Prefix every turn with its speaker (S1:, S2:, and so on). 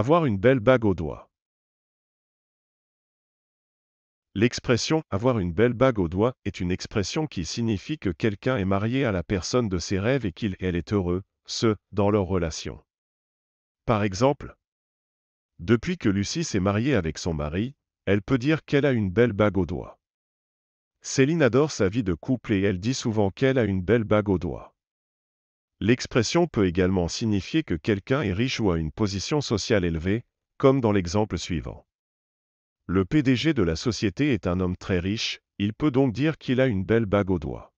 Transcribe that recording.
S1: Avoir une belle bague au doigt. L'expression avoir une belle bague au doigt est une expression qui signifie que quelqu'un est marié à la personne de ses rêves et qu'il elle est heureux, ce, dans leur relation. Par exemple, depuis que Lucie s'est mariée avec son mari, elle peut dire qu'elle a une belle bague au doigt. Céline adore sa vie de couple et elle dit souvent qu'elle a une belle bague au doigt. L'expression peut également signifier que quelqu'un est riche ou a une position sociale élevée, comme dans l'exemple suivant. Le PDG de la société est un homme très riche, il peut donc dire qu'il a une belle bague au doigt.